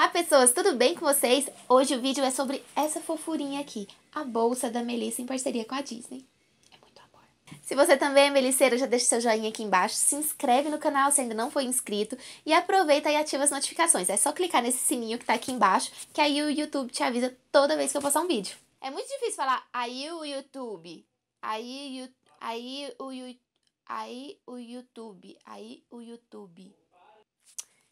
Olá pessoas, tudo bem com vocês? Hoje o vídeo é sobre essa fofurinha aqui, a bolsa da Melissa em parceria com a Disney. É muito amor. Se você também é meliceira, já deixa seu joinha aqui embaixo, se inscreve no canal se ainda não foi inscrito e aproveita e ativa as notificações. É só clicar nesse sininho que tá aqui embaixo, que aí o YouTube te avisa toda vez que eu postar um vídeo. É muito difícil falar aí o YouTube, aí, o, aí, o, aí o YouTube, aí o YouTube.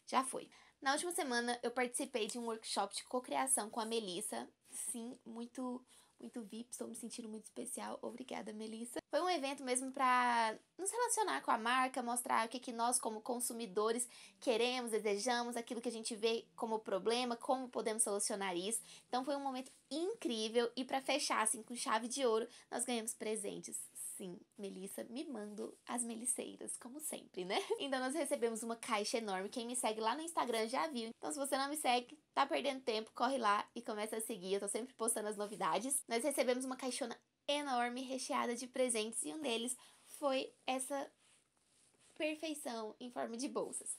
Já foi. Na última semana eu participei de um workshop de cocriação com a Melissa. Sim, muito muito VIP, estou me sentindo muito especial. Obrigada, Melissa. Foi um evento mesmo para nos relacionar com a marca, mostrar o que, que nós, como consumidores, queremos, desejamos, aquilo que a gente vê como problema, como podemos solucionar isso. Então foi um momento incrível e para fechar assim com chave de ouro, nós ganhamos presentes sim, Melissa mando as meliceiras, como sempre, né? Então nós recebemos uma caixa enorme. Quem me segue lá no Instagram já viu. Então se você não me segue, tá perdendo tempo, corre lá e começa a seguir. Eu tô sempre postando as novidades. Nós recebemos uma caixona enorme, recheada de presentes, e um deles foi essa perfeição em forma de bolsas.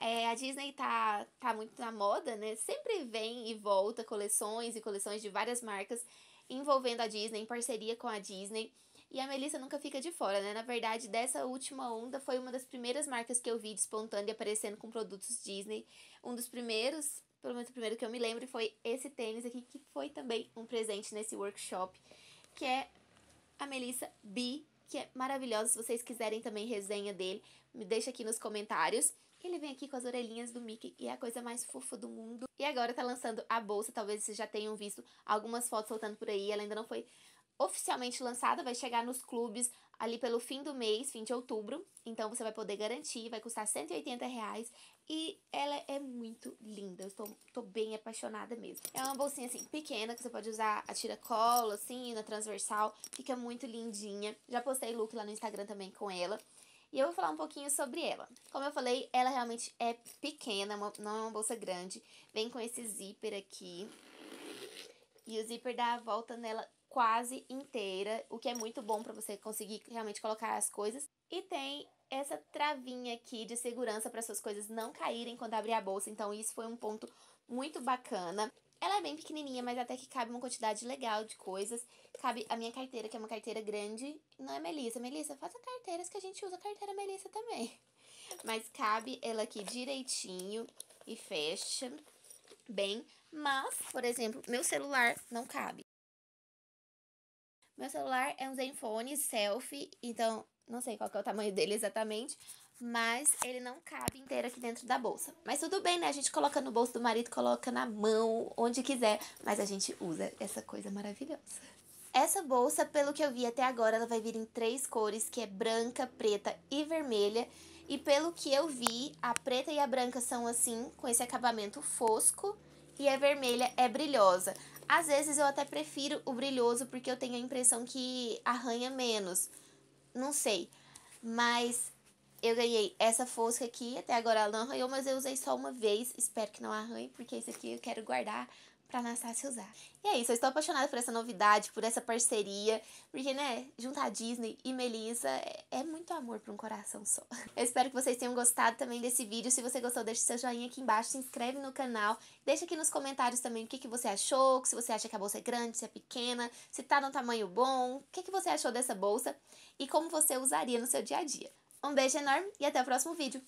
É, a Disney tá, tá muito na moda, né? Sempre vem e volta coleções e coleções de várias marcas envolvendo a Disney, em parceria com a Disney. E a Melissa nunca fica de fora, né? Na verdade, dessa última onda foi uma das primeiras marcas que eu vi despontando e aparecendo com produtos Disney. Um dos primeiros, pelo menos o primeiro que eu me lembro, foi esse tênis aqui, que foi também um presente nesse workshop, que é a Melissa B, que é maravilhosa. Se vocês quiserem também resenha dele, me deixa aqui nos comentários. Ele vem aqui com as orelhinhas do Mickey e é a coisa mais fofa do mundo. E agora tá lançando a bolsa, talvez vocês já tenham visto algumas fotos soltando por aí. Ela ainda não foi oficialmente lançada, vai chegar nos clubes ali pelo fim do mês, fim de outubro. Então você vai poder garantir, vai custar 180 reais e ela é muito linda. Eu tô, tô bem apaixonada mesmo. É uma bolsinha assim pequena que você pode usar a tiracolo, assim, na transversal. Fica muito lindinha. Já postei look lá no Instagram também com ela. E eu vou falar um pouquinho sobre ela. Como eu falei, ela realmente é pequena, não é uma bolsa grande. Vem com esse zíper aqui. E o zíper dá a volta nela quase inteira, o que é muito bom para você conseguir realmente colocar as coisas. E tem essa travinha aqui de segurança para suas coisas não caírem quando abrir a bolsa, então isso foi um ponto muito bacana. Ela é bem pequenininha, mas até que cabe uma quantidade legal de coisas. Cabe a minha carteira, que é uma carteira grande. Não é Melissa. Melissa, faça carteiras que a gente usa a carteira Melissa também. Mas cabe ela aqui direitinho e fecha bem. Mas, por exemplo, meu celular não cabe. Meu celular é um Zenfone selfie, então não sei qual é o tamanho dele exatamente, mas ele não cabe inteiro aqui dentro da bolsa. Mas tudo bem, né? A gente coloca no bolso do marido, coloca na mão, onde quiser, mas a gente usa essa coisa maravilhosa. Essa bolsa, pelo que eu vi até agora, ela vai vir em três cores, que é branca, preta e vermelha. E pelo que eu vi, a preta e a branca são assim, com esse acabamento fosco, e a vermelha é brilhosa. Às vezes eu até prefiro o brilhoso porque eu tenho a impressão que arranha menos. Não sei. Mas eu ganhei essa fosca aqui, até agora ela não arranhou, mas eu usei só uma vez. Espero que não arranhe, porque esse aqui eu quero guardar para Anastácia usar. E é isso, eu estou apaixonada por essa novidade, por essa parceria, porque, né, juntar Disney e Melissa é, é muito amor para um coração só. Eu espero que vocês tenham gostado também desse vídeo. Se você gostou, deixa seu joinha aqui embaixo, se inscreve no canal, deixa aqui nos comentários também o que, que você achou, se você acha que a bolsa é grande, se é pequena, se tá no tamanho bom, o que, que você achou dessa bolsa e como você usaria no seu dia a dia. Um beijo enorme e até o próximo vídeo.